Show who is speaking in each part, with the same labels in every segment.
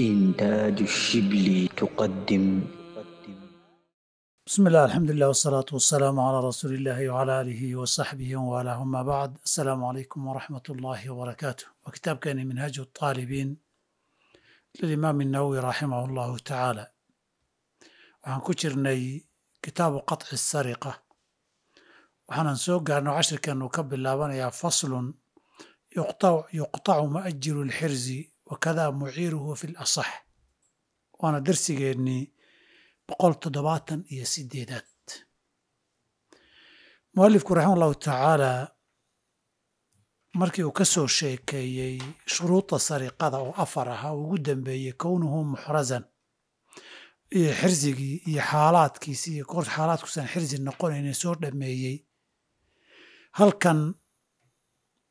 Speaker 1: إنتاج الشبل تقدم بسم الله الحمد لله والصلاة والسلام على رسول الله وعلى آله وصحبه وعلى أما بعد السلام عليكم ورحمة الله وبركاته وكتاب كان منهج الطالبين للإمام النووي رحمه الله تعالى وعن كترني كتاب قطع السرقة وحنا نسوق أنه عشر كان نكب اللابان فصل يقطع, يقطع مأجل الحرز wakadaa muciiruhu fi lasax waana darsigeenni boqol toddobaatan iyo sideedaad mualifku raxima ullahu tacaalaa markii uu ka soo sheekeeyey shuruudda sariqada oo afar ahaa ugu dambeeyey kownuhu muxrazan iyo xirsigii iyo xaalaadkiisi iyo kor xaalaadkuusan xirsi noqonaynin soo dhameeyey halkan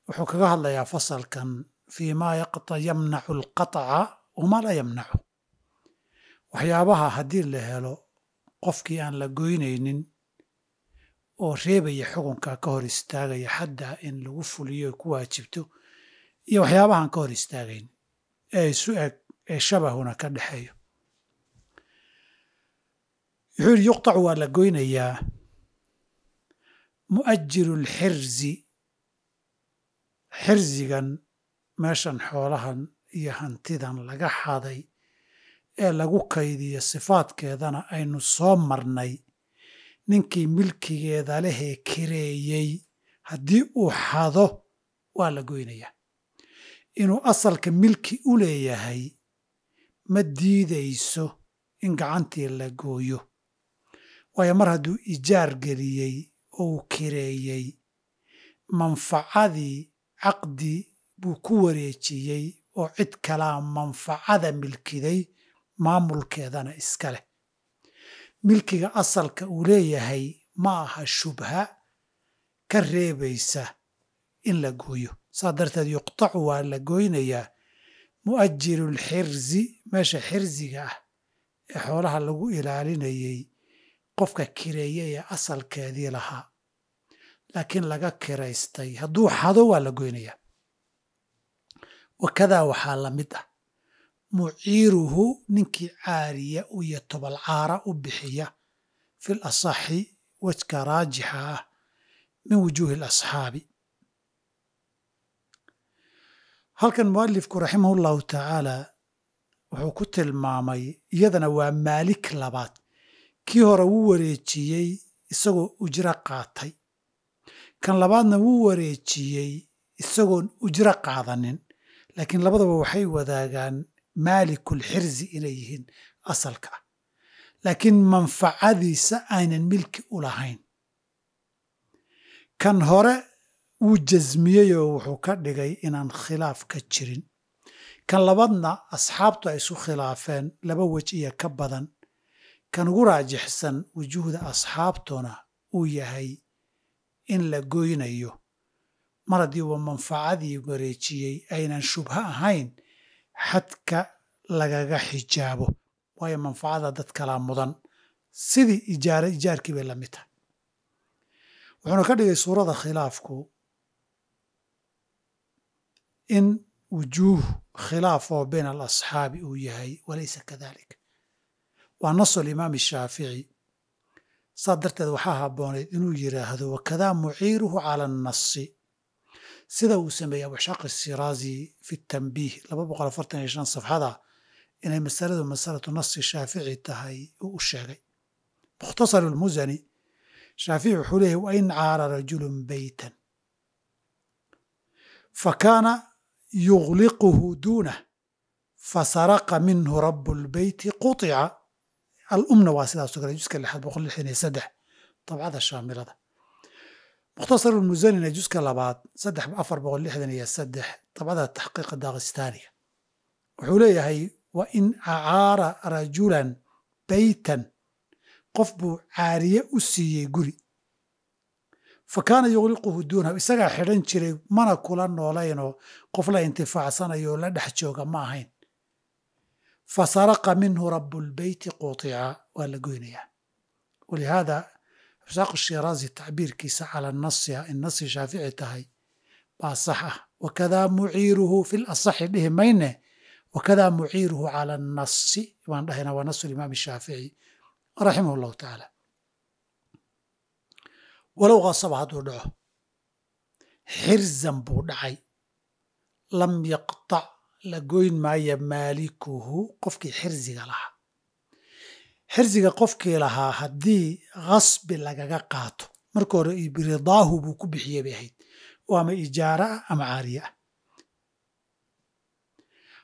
Speaker 1: wuxuu kaga hadlayaa fasalkan fiimaa yaqta yamnacu alqataca wama la yamnacu waxyaabaha haddii la helo qofkii aan la goynaynin oo reebaya xukunka ka hor istaagaya xaddaa in lagu fuliyo ku waajibto iyo waxyaabahaan ka hor istaagayn ee isu eg ee shabahuna ka dhexeeyo wuxuu yihi yuqtacu waa la goynayaa mu'ajiru lxirzi xirzigan meeshan xoolahan iyo hantidan laga xaday ee lagu kaydiyo sifaadkeedana aynu soo marnay ninkii milkigeeda lehee kareeyey haddii uu xado waa la goynayaa inuu asalka milki u leeyahay ma diidayso in gacantii la gooyo waayo mar hadduu ijaar geliyey oo uu kireeyey manfacadii caqdi buu ku wareejiyey oo cid kalaa manfacada milkiday maamulkeedana iska leh milkiga asalka uu leeyahay ma aha shubha ka reebaysa in la gooyo saa darteed yuqtacu waa la goynayaa mu gooynayaa mu'ajirulxirzi meesha xirziga ah ee xoolaha lagu ilaalinayay qofka kireeya ee asalkeedii lahaa laakiin laga kiraystay hadduu xado waa la goynayaa wakadaa waxaa la mid ah muciiruhu ninkii caariya iyo tobalcaara u bixiya fi asaxi wajka raajixa ah min wujuuhi lasxaabi halkan mualifku raximah llahu tacaala wuxuu ku tilmaamay iyadana waa maalik labaad kii hore wuu wareejiyey isagoo ujro qaatay kan labaadna wuu wareejiyey isagoon ujro qaadanin laakiin labadaba waxay wadaagaan maalikul xirzi inay yihiin asalka ah laakiin manfacadiisa aynan milki u lahayn kan hore wuu jasmiyey oo wuxuu ka dhigay inaan khilaaf ka jirin kan labadna asxaabtu ay isu khilaafeen laba wej iyo ka badan kan ugu raajixsan wujuuhda asxaabtuna uu yahay in la goynayo mar haddii uu manfacadii wareejiyey aynan shubha ahayn xadka lagaga xijaabo waayo manfacada dad kalaa mudan sidii ijaara ijaarkii bay la mid tahay wuxuuna ka dhigay suurada khilaafku in wujuuh khilaaf oo bayna alasxaabi uu yahay walaysa kadalik waa nas alimaam shaafici saas darteed waxaa habbooneyd inuu yidhaahdo wakadaa muciiruhu cala annasi sida uu sameeyey abuxshaaq siraazi fi tanbiih safxada inay masaladu masalatu nasi shaafici tahay uu u sheegay mukhtasar lmusani shaafici wuxuu leeyahy wain caara rajulun beytan fakaana yugliquhu duunah fasaraqa minhu rabu lbeyti qutica alumna waa sidaaso kale juska lixaad boqol lixdan iyo saddex dabcada shaamilada mukhtasaruulmusanina juska labaad saddex afar boqol lixdan iyo saddex dabcada taxqiiqa dakistaaniga wuxuu leeyahay wa in acaara rajulan baytan qof buu caariye u siiyey guri fa kaana yuqliquhu duunahu isagaa xidhan jiray mana kula noolaynoo qof la intifaacsanayo la dhex jooga ma ahayn fa saraqa minhu rabbulbeyti quutica waa la goynayaa walihaada arsaaq shiraasi tacbiirkiisa calaa nasiha in nasi shaafici tahay baa sax ah wakadaa muciiruhu fi lasaxi dhihi mayne wakadaa muciiruhu cala nasi baan dhahayna waa nasu imaam shaafici raximah llahu tacaala walow khasaba hadduu dhaco xirzan buu dhacay lam yaqtac la goyn maaya maalikuhu qofkii xirziga lahaa xirsiga qofkii lahaa haddii khasbi lagaga qaato marka hore biridaahu buu ku bixiyey bay ahayd oo ama ijaara ah ama caariya ah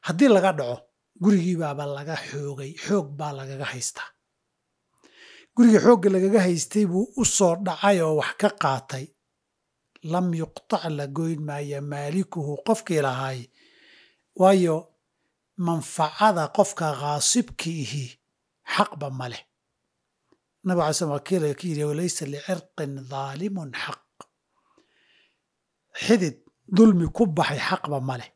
Speaker 1: haddii laga dhaco gurigiibaaba laga xoogay xoog baa lagaga haystaa guriga xoogga lagaga haystay buu u soo dhacay oo wax ka qaatay lam yuqtac la goyn maaya maalikuhu qofkii lahaay waayo manfacada qofka khaasibki ihi xaqba ma leh nabig ala slam waa ka yidhi walaysa licirqin daalimun xaq xidid dulmi ku baxay xaqba ma leh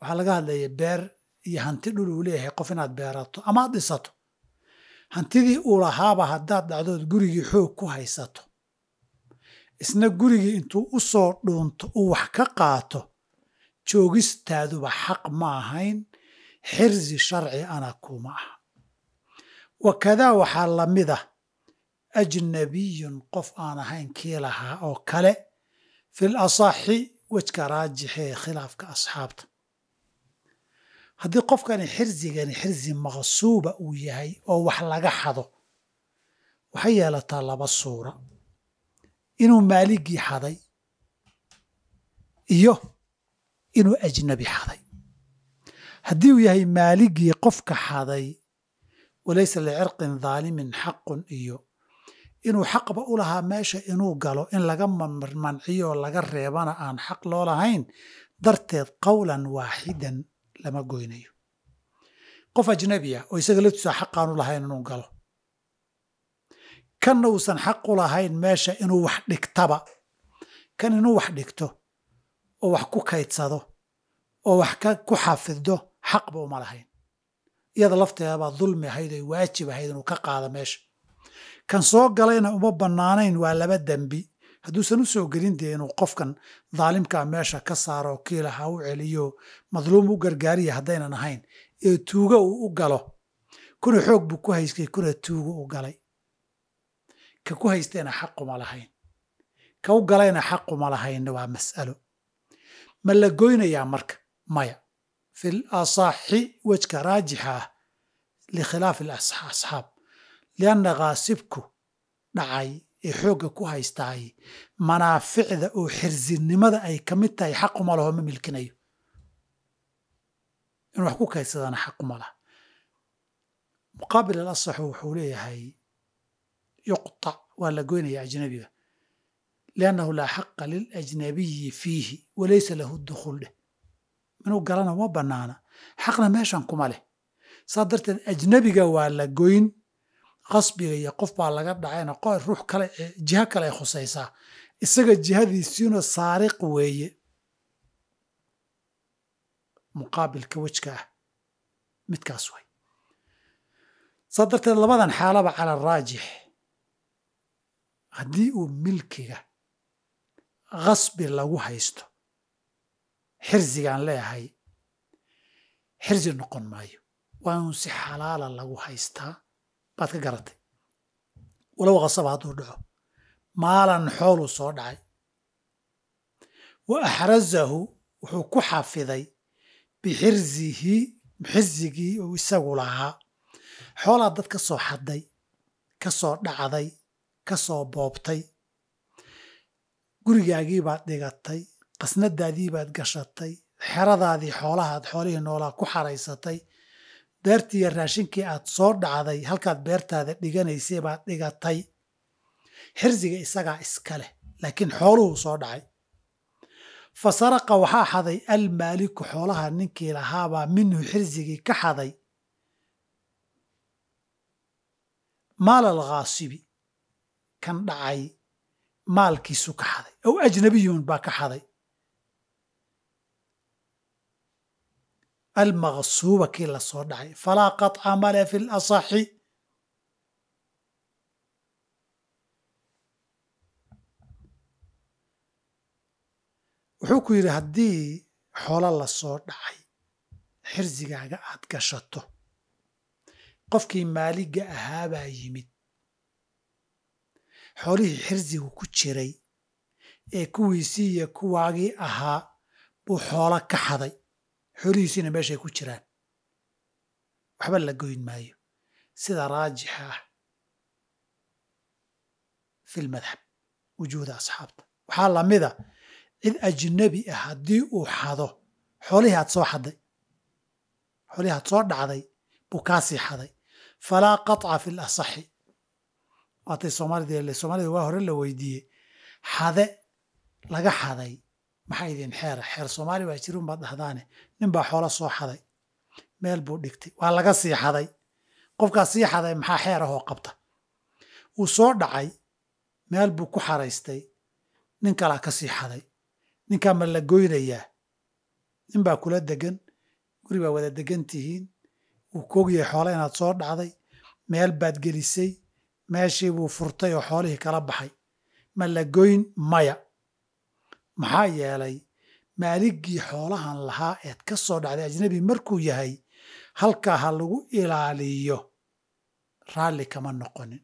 Speaker 1: waxaa laga hadlaya beer iyo hanti dhul uu leeyahay qof inaad beerato ama ad dhisato hantidii uu lahaaba haddaad dhacdood gurigii xoog ku haysato isna gurigii intuu u soo dhuunto uu wax ka qaato joogistaaduba xaq ma ahayn xirsi sharci ana kuuma ah wakadaa waxaa la mid ah ajnabiyun qof aan ahayn kii lahaa oo kale fil asaxi wejka raajixee khilaafka asxaabta haddii qofkani xirsigani xirsi maqsuuba uu yahay oo wax laga xado waxay yeelataa laba suura inuu maaligii xaday iyo inuu ajnabi xaday haddii uu yahay maaligii qofka xaday walaysa licirqin daalimin xaqun iyo inuu xaqba u lahaa meesha inuu galo in laga manciyo laga reebana aan xaq loo lahayn darteed qowlan waaxidan lama goynayo qof ajnabiya oo isaga laftiisa xaqaanu lahayn inuu galo kanna uusan xaq u lahayn meesha inuu wax dhigtaba kan inuu wax dhigto oo wax ku kaydsado oo wax ku xafiddo xaqba uma lahayn iyada lafteedabaa dulmi ahayd oe waajib ahayd inuu ka qaado meesha kan soo galayna uma bannaanayn waa laba dembi hadduusan u soo gelin dee inuu qofkan daalimkaa ah meesha ka saaro kiila u celiyo madluum u gargaariya haddaynan ahayn ee tuugo uu u galo kuna xoog buu ku haystay kuna tuugo u galay ka ku haysteena xaquma lahayn ka u galayna xaquma lahaynna waa mas'alo ma la goynayaa marka maya fi lasaxi wejka raajixa likhilaafi asxaab lianna khaasibku dhacay ee xoogga ku haystaay manaaficda oo xirsinimada ay ka mid tahay xaqumalaho ma milkinayo inuu wax ku kaysadana xaquma lah muqaabil alasaxu wuxuu leeyahay yuqطac waa la goynaya ajnabiga liannahu laa xaqa liljnabiyi fiihi walaysa lahu dukuul dheh inuu galana ma banaana xaqna meeshan kuma leh saa darteed ajnabiga waa la goyn qasbiga iyo qof baa laga dhacayna ruux kale jiho kale ee khusaysaa isaga jihadiisiina saariq weeye muqaabilka wejka ah midkaas way saa darteed labadan xaalaba cala raajix haddii uu milkiga qasbi lagu haysto xirsigaan leeyahay xirsi noqon maayo waa inuu si xalaala lagu haystaa baad ka garatay walow qasaba hadduu dhaco maalan xooluu soo dhacay wa axrazahu wuxuu ku xafiday bixirzihi xirsigii uu isagu lahaa xoolaa dad ka soo xadday ka soo dhacday ka soo boobtay gurigaagii baad dhigatay qasnadaadii baad gashatay xeradaadii xoolahaad xoolihii noolaa ku xaraysatay beertiiyo raashinkii aad soo dhacday halkaad beertaada dhiganaysay baad dhigatay xirsiga isagaa iska leh laakiin xooluhu soo dhacay fa saraqa waxaa xaday almaaliku xoolaha ninkii lahaabaa minhu xirsigii ka xaday maal alkhaasibi kan dhacay maalkiisu ka xaday ow ajnabiyun baa ka xaday almaqsuuba kii lasoo dhacay falaa qaطca male fi lasaxi wuxuu ku yidhi haddii xoolo lasoo dhacay xirsigaaga aad gashato qofkii maaliga ahaa baa yimid xoolihii xirsigu ku jiray ee kuwiisii iyo kuwaagii ahaa buu xoolo ka xaday xoolihiisiina meeshay ku jiraan waxba la goyn maayo sida raajixa ah fi lmadhab wujuuda asxaabta waxaa lamida ah, cid ajnabi ah haddii uu xado xoolihii aad soo xaday xoolihii aad soo dhacday buu kaasii xaday falaa qaطca fi lasaxi waatay soomaalid soomaalida waa hore la weydiiyey xade laga xaday maxaa idin xeera xeer soomaali waa jirun baad dhahdaane ninbaa xoolo soo xaday meel buu dhigtay waa laga sii xaday qofkaa sii xaday maxaa xeer ahoo qabta wuu soo dhacay meel buu ku xaraystay nin kalaa ka sii xaday ninkaa ma la goynayaa nin baa kula degan guri baa wada degan tihiin wuu koogyahay xoole inaad soo dhacday meel baad gelisay meeshii buu furtay oo xoolihii kala baxay ma la goyn maya maxaa yeelay maaligii xoolahan lahaa eed ka soo dhacday ajnebi markuu yahay halkaa ha lagu ilaaliyo raalli kama noqonin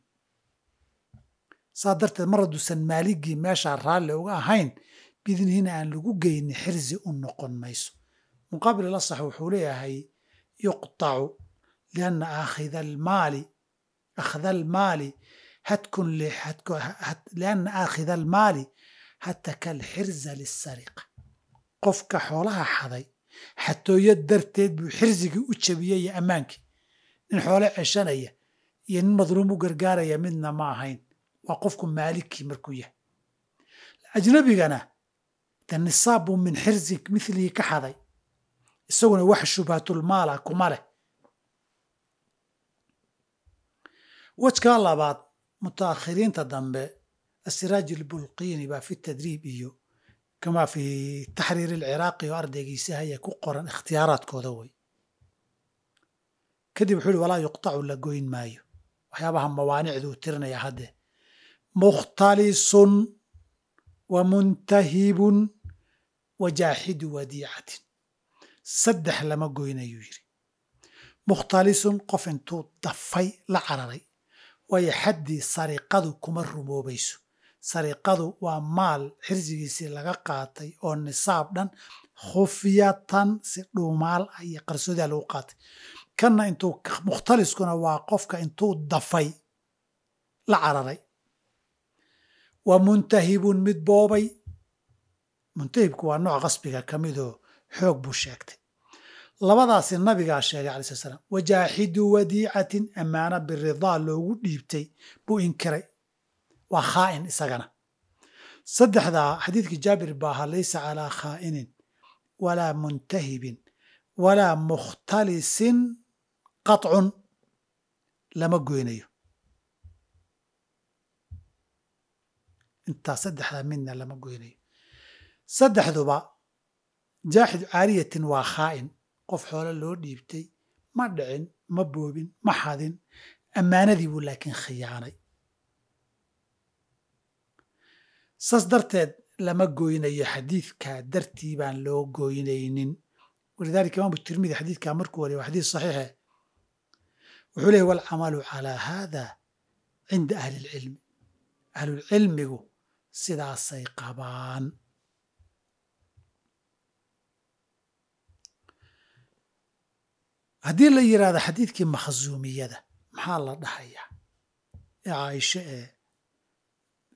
Speaker 1: saa darteed mar hadduusan maaligii meeshaa raalli uga ahayn bidnihiina aan lagu geyni xirzi u noqon mayso muqaabil ilasax wuxuu leeyahay yuqtacu lianna akhida almaali akhda almaali hadkun lianna aakhida almaali hata kal xirza lisariqa qofka xoolaha xaday xatooyo darteed buu xirsigii u jabiyey iyo ammaankii nin xoole ceshanaya iyo nin madluum u gargaaraya midna ma ahayn waa qofku maalikii markuu yahay ajnabigana de nisaabbuu min xirzi midlihii ka xaday isaguna wax shubhaatulmaala kuma leh wajkaa labaad mutaakhiriinta dambe asiraaj lbulqiini baa fi tadriib iyo kamaa fi taxriir alciraaqi oo ardaygiisa haya ku qoran ikhtiyaaraadkooda wey kadib wuxuu ihi walaa yuqtacu la goyn maayo waxyaabaha mawaanicduu tirinaya hadde mukhtalisun wa muntahibun wa jaaxidu wadiicatin saddex lama goynayuu yidhi mukhtalisun qof intuu dafay la cararay waayo xaddii sariqadu kuma rumoobayso sariiqadu waa maal xirsigiisii laga qaatay oo nisaab dhan khufiyatan si dhuumaal ah iyo qarsoodia ah lagu qaatay kanna intuu mukhtaliskuna waa qofka intuu dafay la cararay wa muntahibun mid boobay muntahibku waa nooc qasbiga ka midoo xoog buu sheegtay labadaasi nabigaa sheegay cala sl slam wajaaxidu wadiicatin ammaana biridaa loogu dhiibtay buu inkiray waa khaain isagana saddexdaa xadiidkii jaabir baaha laysa calaa khaa'inin walaa muntahibin walaa mukhtalisin qatcun lama goynayo intaas saddexdaa midna lama goynayo saddexduba jaaxid caariyatin waa khaa'in qof xoolo loo dhiibtay ma dhicin ma boobin ma xadin ammaanadii buu laakiin khiyaanay saas darteed lama goynayo xadiidka dartii baan loo goynaynin walidalika imaamu tirmidi xadiidka markuu wariya waa xadiid saxiixe eh, wuxuu leeyahy walcamalu calaa haada cinda ahli lcilmi ahlulcilmigu sidaasay qabaan haddii la yidhaahdo xadiidkii makhzuumiyada maxaa la dhahayaa ee caaisho ee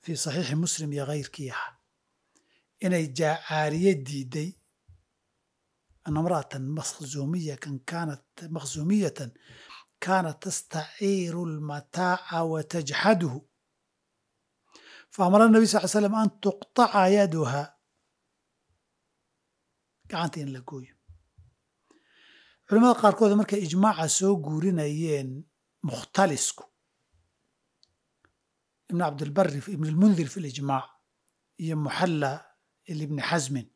Speaker 1: fii saxiixi muslim iyo hayrkiiha inay jaacaariye diiday namra'atan makhzumiyatan kaanat makhzumiyatan kaanat tastaciiru lmataaca wa tajxaduhu faamara nabi sal ly slam an tuqtaca yaduha gacanta in la gooyo culamada qaarkood markay ijmaaca soo guurinayeen mukhtalisku ibn cabdilbari ibn lmundir fi المنذر iyo muxalla ibni xasmin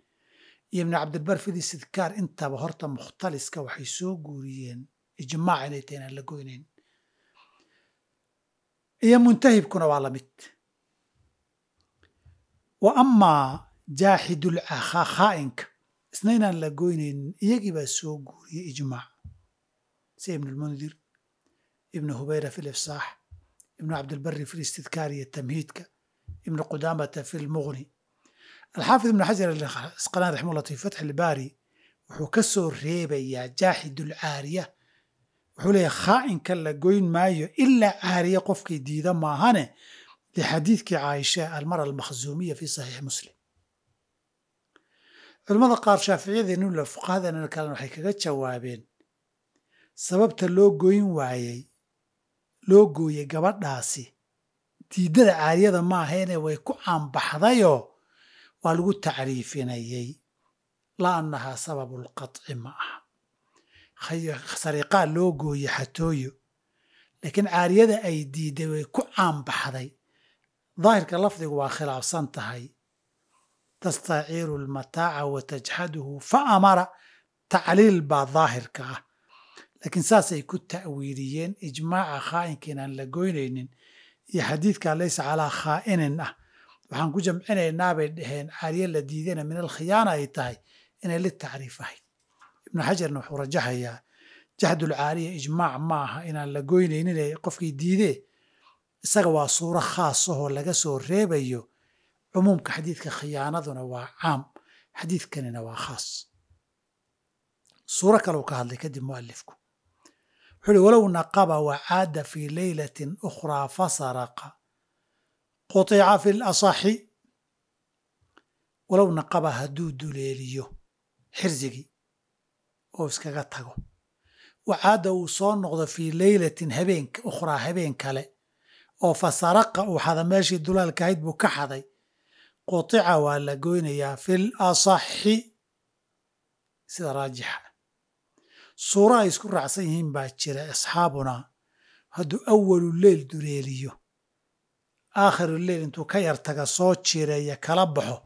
Speaker 1: iyo ibni cabdilbar fid istidkaar intaba horta mukhtaliska waxay soo guuriyeen ijmaac inay tahay inaan la goynayn iyo muntahibkuna waa la mid wa amaa jaaxidul khaa'inka isna la goynaynin iyagii baa soo guuriyey ijmaac si ibnulmundir ibnu hubayra fi lifsaax ibnu cabdilbari fi istidkaariyo tamhiidka ibnu qudaamata fi lmuqni alxaafid ibnu xajar asqalaan raximahullah fi fatxi ilbaari wuxuu ka soo reebayaa jaaxidulcaariya wuxuu leeyahy khaa'inka la goyn maayo ilaa caariya qofkii diida maahane dee xadiidkii caaisha almara almakhzuumiya fi saxiix muslim culamada qaar shaaficiyadeenula fuqahadanana kalen waxay kaga jawaabeen sababta loo goyn waayey loo gooyey gabadhaasi diidada caariyada maahaene way ku caanbaxdayoo waa lagu tacriifinayey la annahaa sababulqaci ma aha sariiqaa loo gooye xatooyo laakiin caariyada ay diiday way ku caanbaxday daahirka lafdigu waa khilaafsan tahay tastaciiru lmataaca wa tajxaduhu fa amara tacliil baa daahirka ah laakiin saasay ku ta'wiiliyeen ijmaaca khaa'inka inaan la goynaynin iyo xadiidka laysa calaa khaa'inin ah waxaan ku jamcinaynaabay bay dhaheen caariye la diidayna min alkhiyaana ay tahay inay li tacriif ahayd ibnu xajarna wuxuu rajaxayaa jaxdulcaariya ijmaac ma aha inaan la goynaynin ee qofkii diidee isaga waa suuro khaasahoo laga soo reebayo cumuumka xadiidka khiyaanaduna waa caam xadiidkanina waa khaas suuro kaleu ka hadlay kadib mu'alifku wuxuuhi walow naqaba wacaada fii leylatin ukhraa fasaraqa qutica fi lasaxi walow naqaba hadduu duleeliyo xirsigii oo iskaga tago wacaada uu soo noqdo fii leylatin habeenka ukhraa habeen kale oo fasaraqa uu xada meeshii dulaalka ahayd buu ka xaday qutica waa la goynayaa fi lasaxi sida raajixa suura ay isku raacsan yihiin baa jira asxaabunaa hadduu awalu leyl dureeliyo aakhiru leyl intuu ka yartaga soo jireeya kala baxo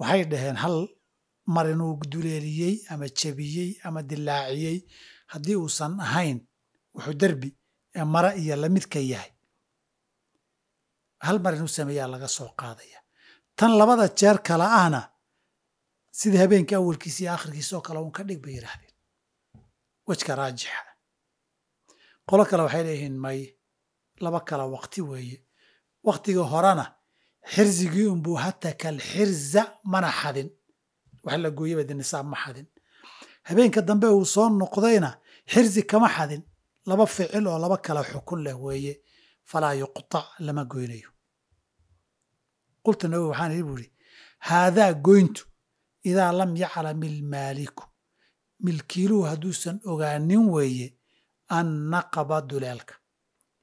Speaker 1: waxay dhaheen hal mar inuu duleeliyey ama jebiyey ama dilaaciyey haddii uusan ahayn wuxuu derbi ee mara iyo lamidka yahay hal mar inuu sameeyaa laga soo qaadaya tan labada jeer kale ahna sida habeenkii awalkiisa iyo aakhirkiisa oo kale uun ka dhig bay yidhaahdeen wejka raajixa qolo kale waxay leeyihiin may laba kala waqti weeye waqtiga horena xirsigii unbuu hata kal xirza mana xadin wax la gooyabadi nisaab ma xadin habeenka dambe uu soo noqdayna xirsi kama xadin laba ficil oo laba kala xukun leh weeye falaa yuqtac lama goynayo qultu nawowi waxaan idhi buu ihi haadaa goyntu idaa lam yaclam ilmaaliku milkiiluhu hadduusan ogaanin weeye an annaqaba duleelka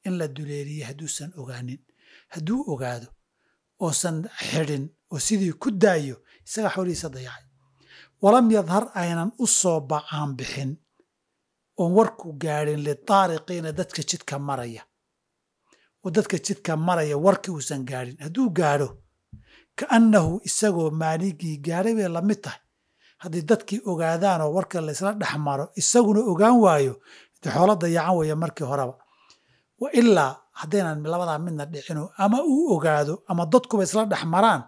Speaker 1: in la duleeliyey hadduusan ogaanin hadduu ogaado oosan xidhin oo sidii ku daayo isagaa xoolihiisa dayacay walam yadhar aynan u soo bacaan bixin oon warku gaadhin litaariqiina dadka jidka maraya oo dadka jidka maraya warki uusan gaadhin hadduu gaadho ka annahu isagoo maaligii gaadhay bay la mid tahay haddii dadkii ogaadaanoo warka laysla dhexmaro isaguna ogaan waayo de xoolo dayacan weeye markii horeba wa ilaa haddaynan labadaa midna dhicino ama uu ogaado ama dadkuba isla dhexmaraan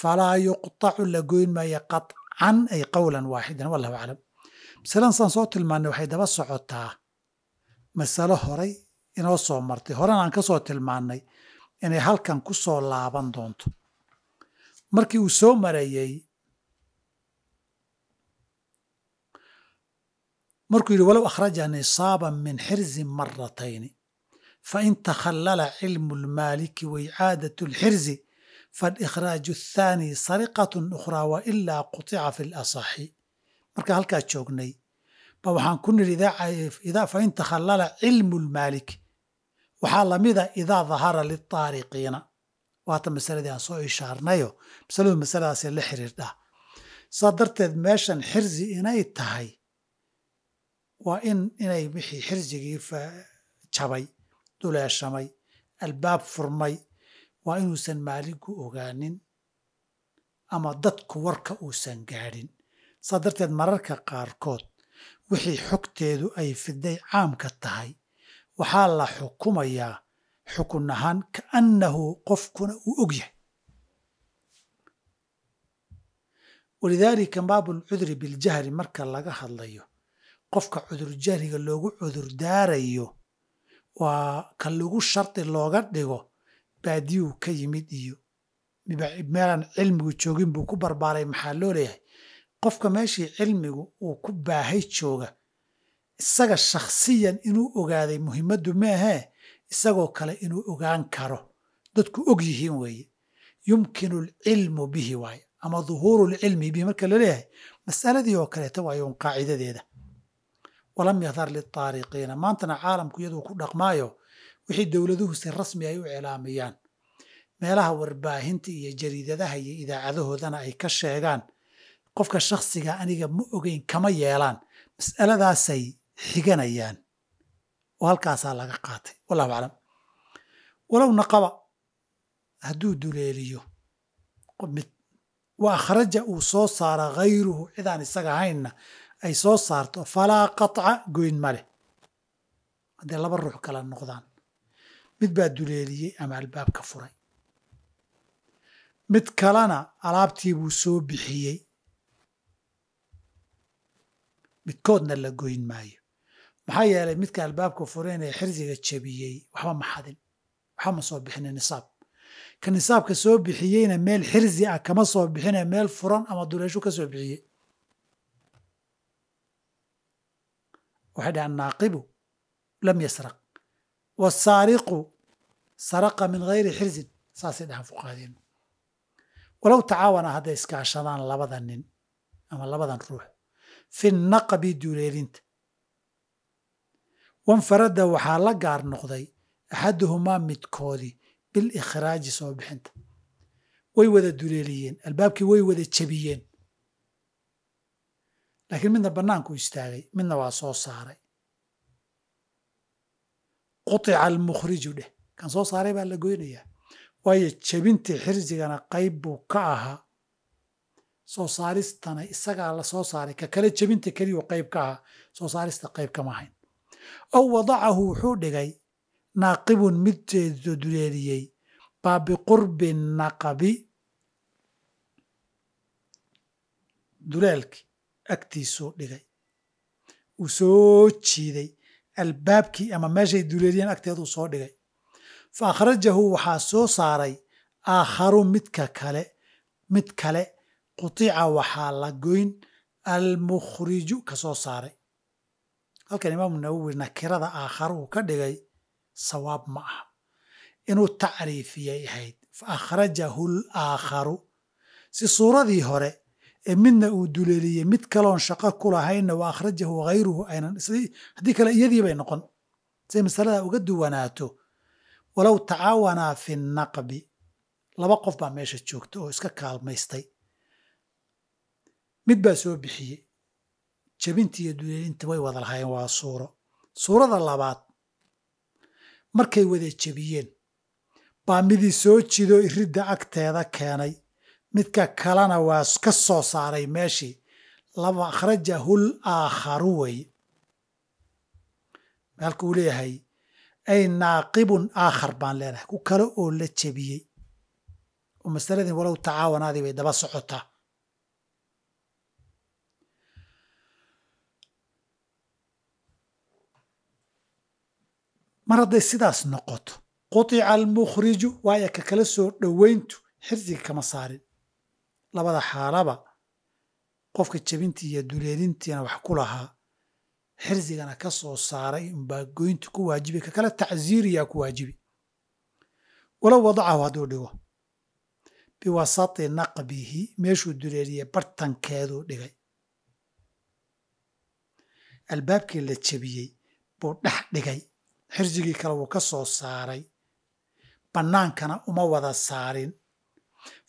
Speaker 1: falaa yuqtacu la goyn maayo qaطcan ay qowlan waaxidan wallahu aclam masaladan saan soo tilmaanay waxay daba socotaa masalo horay inoo soo martay horena aan kasoo soo tilmaannay inay halkan ku soo laaban doonto markii uu soo marayey markuu yidhi walow akhrajanii saaban min xirzi maratayni fain takhallala cilmu lmaaliki waicaadat lxirzi falikhraaju athaani sariqatun ukhraa wa ilaa qutica fi lasaxi markaa halkaa joognay ba waxaan ku nidhi fain takhallala cilmu lmaalik waxaa lamida idaa dahara litaariqiina waata masaladii aan soo ishaarnayo masaladu masaladaasee la xiriirdha saa darteed meeshan xirzi inay tahay waa in inay wixii xirsigii jabay duleeshamay albaab furmay waa inuusan maaliku ogaanin ama dadku warka uusan gaadhin saa darteed mararka qaarkood wixii xogteedu ay fiday caamka tahay waxaa la xukumayaa xukun ahaan kaannahu qofkuna uu og yahay walidaalika baab ulcudri biljahri marka laga hadlayo qofka cudurjahriga loogu cudurdaarayo waa ka lagu shardi looga dhigo baadiyuu ka yimid iyo meelaan cilmigu joogin buu ku barbaaray maxaa loo leeyahay qofka meeshii cilmigu uu ku baahay jooga isaga shakhsiyan inuu ogaaday muhimaddu maahe isagoo kale inuu ogaan karo dadku og yihiin weeye yumkinu alcilmu bihi waaye ama duhuuru lcilmi bihi marka la leeyahay masaladii oo kaleeta waayoon qaacidadeeda walam yahdar litaariqiina maantana caalamku iyaduu ku dhaqmaayo wixii dowladuhu si rasmi ay u iclaamayaan meelaha warbaahinta iyo jariidadaha iyo idaacadahoodana ay ka sheegaan qofka shakhsiga aniga ma ogeyn kama yeelaan mas'aladaasay xiganayaan oo halkaasaa laga qaatay wallahu aclam walow naqaba hadduu duleeliyo mid wa akhraja uu soo saara hayruhu cidaan isaga ahaynna ay soo saarto falaa qaطca goyn ma leh hadday laba ruux kala noqdaan mid baa duleeliyey ama albaabka furay mid kalena alaabtii buu soo bixiyey midkoodna la goyn maayo maxaa yeelay midka albaabka fureen ee xirsiga jabiyey waxba ma xadin waxba ma soo bixini nisaab ka nisaabka soo bixiyeyna meel xirsi ah kama soo bixine meel furan ama duleesho ka soo bixiyey waxay dhahaan naaqibu lam yasraq wsaariqu saraqa min hayri xirzin saasay dhahaan fuqahadeenu walow tacaawana hadday iskaashadaan labada nin ama labadan ruux fi naqabi duleelinta wanfarada waxaa la gaar noqday axaduhumaa midkoodii bilikhraaji soo bixinta way wada duleeliyeen albaabkii way wada jebiyeen laakiin midna bannaanku istaagay midna waa soo saaray qutica almukhriju dheh kan soo saaray baa la goynayaa waayo jebintii xirsigana qayb buu ka ahaa soo saaristana isagaa la soo saaray ka kale jebinta keliyuu qayb ka ahaa soo saarista qayb kama ahayn aw wadacahu wuxuu dhigay naaqibun mid duleeliyey baa biqurbi naqabi duleelki agtiisuu dhigay uu soo jiiday albaabkii ama meeshay duleeliyeen agteedu soo dhigay fa akhrajahu waxaa soo saaray aakharu midka kale mid kale qutica waxaa la goyn almukhriju ka soo saaray halkan imaamu nawowi nakirada aakhar uu ka dhigay sawaab ma aha inuu tacriifiyay ahayd fa akhrajahu laakharu si suuradii hore ee midna uu duleeliyey mid kaloon shaqo ku lahaynna wa akhrajahu hayruhu aynan haddii kale iyadii bay noqon say masaladaa uga duwanaato walow tacaawanaa fi naqbi laba qof baa meesha joogta oo iska kaalmaystay mid baa soo bixiyey jabinta iyo duleelinta way wada lahaayeen waa suuro suurada labaad markay wada jebiyeen baa midii soo jido iridda agteeda keenay midka kalena waa ka soo saaray meeshii lama akhrajahu laakharu wey maalka uu leeyahay ay naaqibun aakhar baan leenahay ku kale oo la jebiyey oo masaladin walow tacaawanaadii bay daba socotaa mar hadday sidaas noqoto qutica almukhriju waaya ka kala soo dhoweyntu xirsiga kama saarin labada xaalaba qofka jebintii iyo duleelintiina wax ku lahaa xirsigana ka soo saaray unbaa goyntu ku waajibi ka kale tacsiiriyaa ku waajibi walow wadacahu hadduu dhigo biwasati naqbihi meeshuu duleeliyey bartankeeduu dhigay albaabkii la jebiyey buu dhex dhigay xirsigii kale wuu ka soo saaray bannaankana uma wada saarin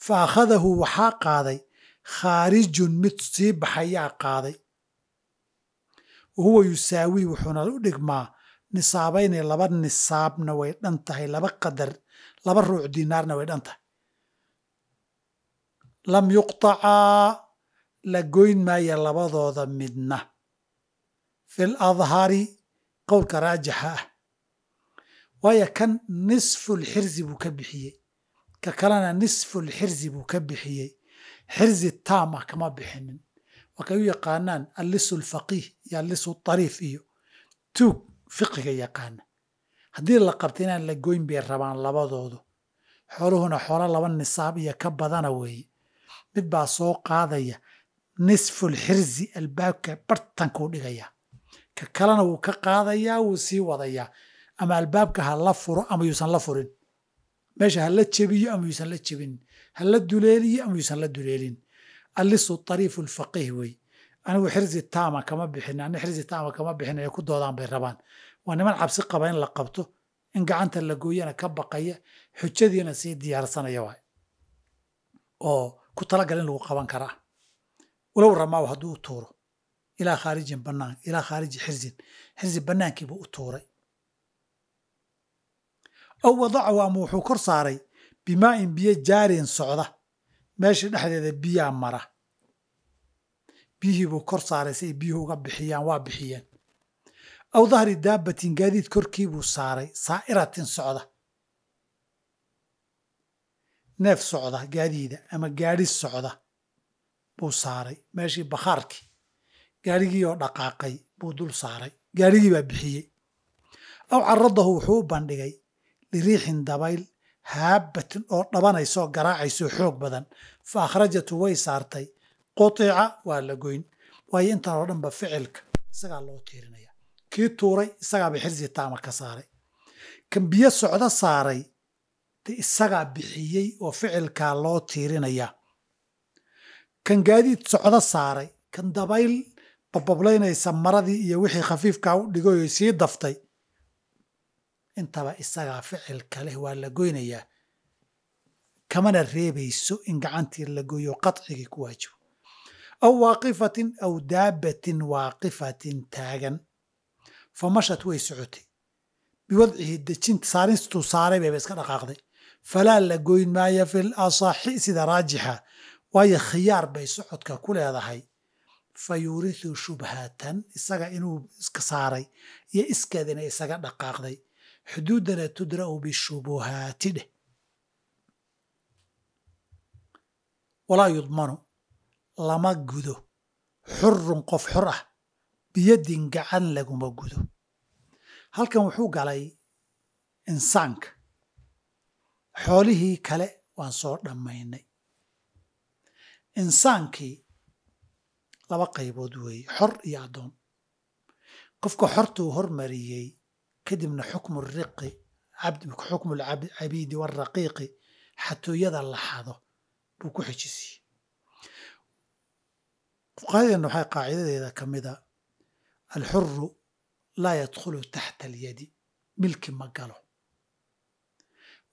Speaker 1: fa akhadahu waxaa qaaday khaarijun mid sii baxayaa qaaday huwa yusaawi wuxuuna u dhigmaa nisaabaynay laba nisaabna way dhan tahay laba qadar laba ruuc diinaarna way dhan tahay lam yuqtacaa la goyn maaya labadooda midna fi l adhari qowlka raajixa ah waayo kan nisfu lxirsi buu ka bixiyey ka kalena nisful xirzi buu ka bixiyey xirzi taama ah kama bixinin markay u yaqaanaan allisu lfaqiih iyo allisu tariif iyo tuug fiqiga yaqaana haddii la qabta inaan la goyn bay rabaan labadoodu xooluhuna xoolo laba nisaab iyo ka badana weeye mid baa soo qaadaya nisful xirzi albaabka bartankuu dhigaya ka kalena wuu ka qaadayaa wuu sii wadayaa ama albaabka ha la furo ama yuusan la furin meesha hala jebiyo amuusan la jebin hala duleeliyo amuusan la duleelin alisu ariifu lfaqih wey anigu xirzi tama kama bixin ani xirzi tama kama bixin ay ku doodaan bay rabaan waa niman cabsi qaba in la qabto in gacanta la gooyana ka baqaya xujadiina sii diyaarsanaya waay oo ku talagal in lagu qaban karaa ulow ramaaw hadduu u tuuro ilaa khaarijin banaan ilaa khaariji xirzin xirzi banaankiibuu u tuuray aw wadacahu ama wuxuu kor saaray bimaa'in biyo jaarin socda meesha dhexdeeda biyaa mara biyihii buu kor saaray si ay biyuhu uga bixiyaan waa bixiyeen aw dahri daabatin gaadiid korkii buu saaray saa'iratin socda neef socda gaadiida ama gaadhis socda buu saaray meeshii bakhaarkii gaadhigii oo dhaqaaqay buu dul saaray gaadhigii baa bixiyey aw caradahu wuxuu u bandhigay liriixin dabayl haabatin oo dhabanayso garaacayso xoog badan fa akhrajatu way saartay qutica waa la goyn waayo intaan oo dhanba ficilka isagaa loo tiirinaya kii tuuray isagaaba xirsitaama ka saaray kan biyo socdo saaray de isagaa bixiyey oo ficilkaa loo tiirinaya kan gaadiid socdo saaray kan dabayl babablaynaysa maradii iyo wixii khafiifkaa u dhigoyo sii daftay intaba isagaa ficilka leh waa la goynayaa kamana reebayso in gacantii la goyo qadcigii ku waajibo aw waaqifatin aw daabbatin waaqifatin taagan famashat way socotay biwadcihi dejinta saarinsituu saaray bayba iska dhaqaaqday falaa la goyn maayo fil asaaxi sida raajixa waayo khiyaar bay socodka ku leedahay fa yuurisu shubhatan isaga inuu iska saaray iyo iskeedina isaga dhaqaaqday xuduuddana tudra'u bishubuhaati dheh walaa yudmanu lama gudo xurun qof xor ah biyadin gacan laguma gudo halkan wuxuu galay insaanka xoolihii kale waan soo dhammaynay insaankii laba qaybood weeye xor iyo addoon qofka xortuu hormariyey kadibna xukmu riqi xukmu lcabiidi waraqiiqi xatooyada la xado buu ku xijisiyey fuqahadeena waxaa qaacidadeeda ka mida alxuru laa yadkhulu taxta alyadi milki ma galo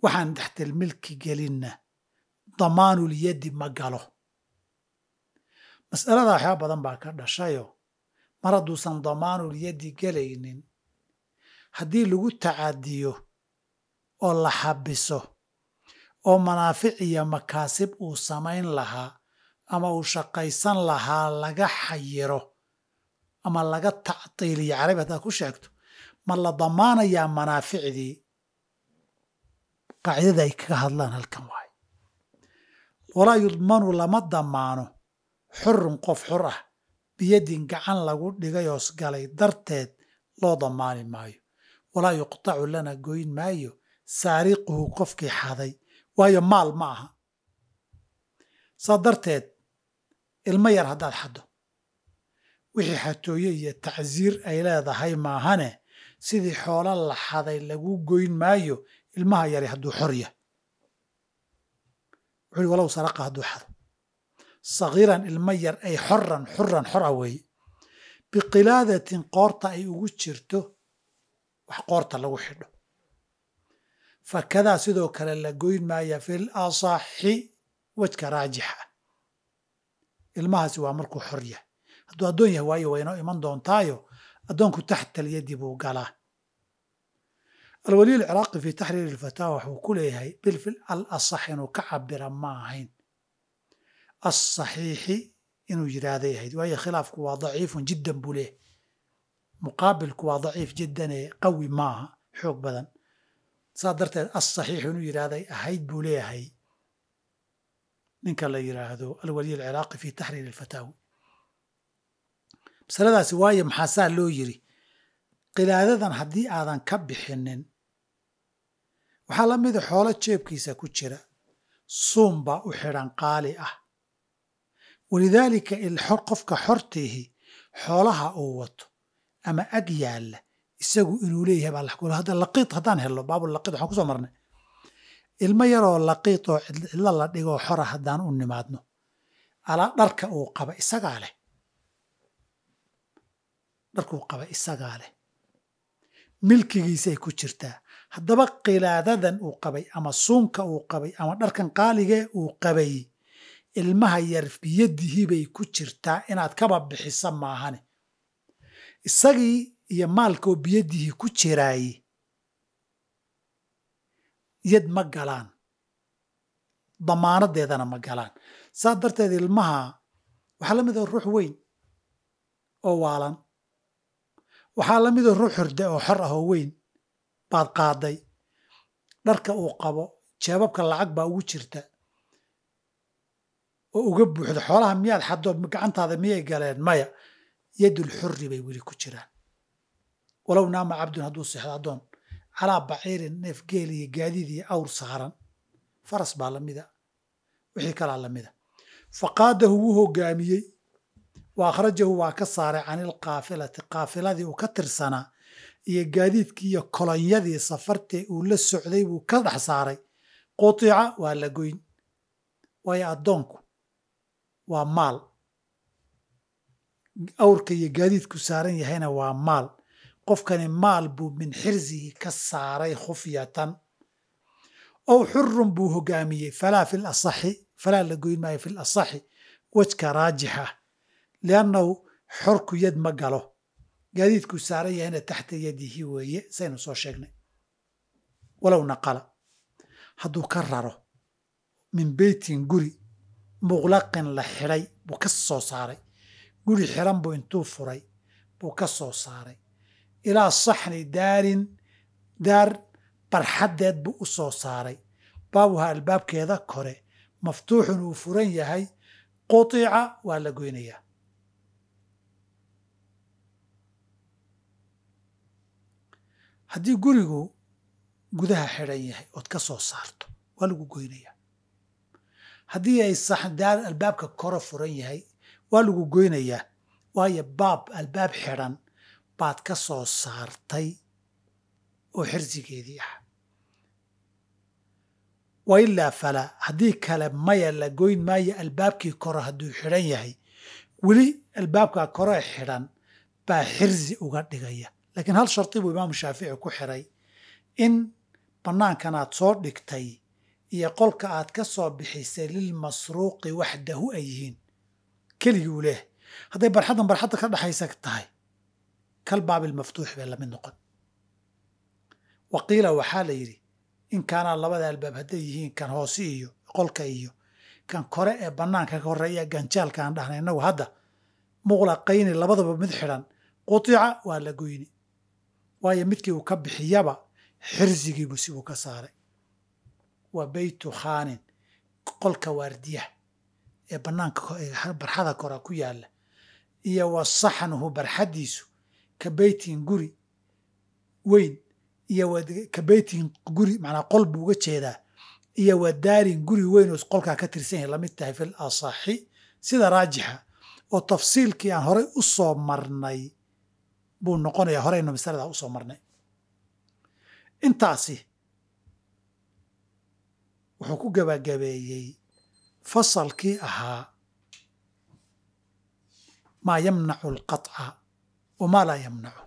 Speaker 1: waxaan taxta almilki gelinna damaanulyadi ma galo mas'aladaa waxyaaba badan baa ka dhashayo mar hadduusan damaanulyadi gelaynin haddii lagu tacadiyo oo la xabiso oo manaafic iyo makaasib uu samayn lahaa ama uu shaqaysan lahaa laga xayiro ama laga tactiiliyo carabi haddaad ku sheegto ma la damaanayaa manaaficdii qaacidada ay kaga hadlaan halkan waayo walaa yudmanu lama damaano xurun qof xur ah biyadin gacan lagu dhigay oos darteed loo damaani maayo walaa yuqtacu lana goyn maayo saariquhu qofkii xaday waayo maal ma aha saa darteed ilmo yar haddaad xaddo wixii xatooye iyo tacsiir ay leedahay maahane sidii xoolo la xaday lagu goyn maayo ilmaha yari hadduu xorya wuxuui walow saraqa hadduu xado sagiiran ilmo yar ay xoran xoran xora ah weeye biqilaadatin qoorta ay ugu jirto wax qoorta lagu xidho fakadaa sidoo kale la goyn maaya fi l asaxi wejka raajixa ilmahaasi waa markuu xor yahay hadduu addoon yahay waayo waa inoo iman doontaayo addoonku taxta alyadi buu galaa alwaliy alciraaqi fi taxriir ilfataawa waxuu ku leeyahay bilfil al asax inuu ka cabira ma ahayn asaxiixi inuu yidhaahday ahayd waayo khilaafku waa daciifun jiddan buu leeyahy muqaabilku waa daciif jiddan ee qawi maaha xoog badan saa darteed assaxiix inuu yidhaahday ahayd buu leeyahay ninka la yidhaahdo alwaliy alciraaqi fi taxriir alfataawi masaladaasi waayo maxaasaa loo yiri qilaadadan haddii aadan ka bixinin waxaa la mida ah xoolo jeebkiisa ku jira suum baa u xidhan qaali ah walidaalika il xor qofka xortiihi xoolaha uu wato ama ag yaalla isagu inuu leeyahay baa laxkulo hadda laqiid haddaan helno baabul laqiid waxaan kusoo marnay ilmo yaroo laqiid oo cidlo la dhigoo xora haddaan u nimaadno alaa dharka uu qaba isagaa leh dharkuu qaba isagaa leh milkigiisay ku jirtaa haddaba qilaadadan uu qabay ama suunka uu qabay ama dharkan qaalige uu qabay ilmaha yar yarbiyadihi bay ku jirtaa inaad kaba bixiso maahane isagii iyo maalka oo biyadihii ku jiraay yad ma galaan damaanadeedana ma galaan saa darteed ilmaha waxaa la mid a ah ruux weyn oo waalan waxaa la mid a ah ruux horde oo xor ah oo weyn baad qaaday dharka uu qabo jeebabka lacag baa ugu jirta oo uga buuxda xoolaha miyaad xadoo gacantaada miyay galeen maya yadul xuri bay weli ku jiraan walow naama cabdun hadduu seexdo addoon calaa baciirin neef geel iyo gaadiid iyo awr saaran faras baa lamida wixii kalaa lamida faqaadahu wuu hogaamiyey wa akhrajahu waa ka saaray can ilqaafilati qaafiladii uu ka tirsanaa iyo gaadiidkii iyo kolonyadii safartee uu la socday buu ka dhex saaray qutica waa la goyn waayo addoonku waa maal awrka iyo gaadiidku saaran yahayna waa maal qofkani maal buu min xirsihi ka saaray khufyatan ow xurun buu hogaamiyey falaa fi lasaxi falaa la goyn maayo fi lasaxi wejka raajixa ah xorku yad ma galo gaadiidku saaran yahayna taxta yadihi weeye saynu soo sheegnay walow naqala hadduu ka raro min beytin guri muqlaqin la xidhay buu ka soo saaray guri xiran buu intuu furay buu ka soo saaray ilaa saxni daarin daar barxaddeed buu u soo saaray baabuha albaabkeeda kore maftuuxun uu furan yahay qutica waa la goynayaa haddii gurigu gudaha xidhan yahay ood ka soo saarto waa lagu goynayaa haddii ay saxn albaabka kore furan yahay waa lagu goynayaa waayo baab albaab xidhan baad ka soo saartay oo xirsigeedii ah wa ilaa falaa haddii kale maya la goyn maayo albaabkii kore hadduu xidhan yahay weli albaabkaa koree xidhan baa xirsi uga dhigaya laakiin hal sharti buu imaamu shaafici ku xiray in bannaankan aad soo dhigtay iyo qolka aad ka soo bixisay lilmasruuqi waxdahu ay yihiin keliguu leh hadday barxaddan barxadda ka dhexaysa tahay kal baabil maftuux bay lamid noqon wa qiila waxaa la yidhi in kaanaa labada albaab hadday yihiin kan hoose iyo qolka iyo kan kore ee banaanka ka horeeya ganjaalka aan dhahnay inagu hadda muqlaqayni labadaba mid xidhan qutica waa la goyni waayo midkii uu ka bixiyaba xirsigiibu sibuu ka saaray waa beytu khaanin qolka waardiyaha ee bannaanka barxada kora ku yaalla iyo wa saxanuhu barxaddiisu ka beytin guri weyn iyo ka beytin guri macnaa qol buu uga jeedaa iyo wa daarin guri weyn oo qolkaa ka tirsan yahay lamid tahay fil asaxi sida raajixa oo tafsiilkii aan horey usoo marnay buu noqonaya horeynu masaladaa usoo marnay intaasi wuxuu ku gabagabeeyey fasalkii ahaa maa yamnacu alqaطca wamaa laa yamnacu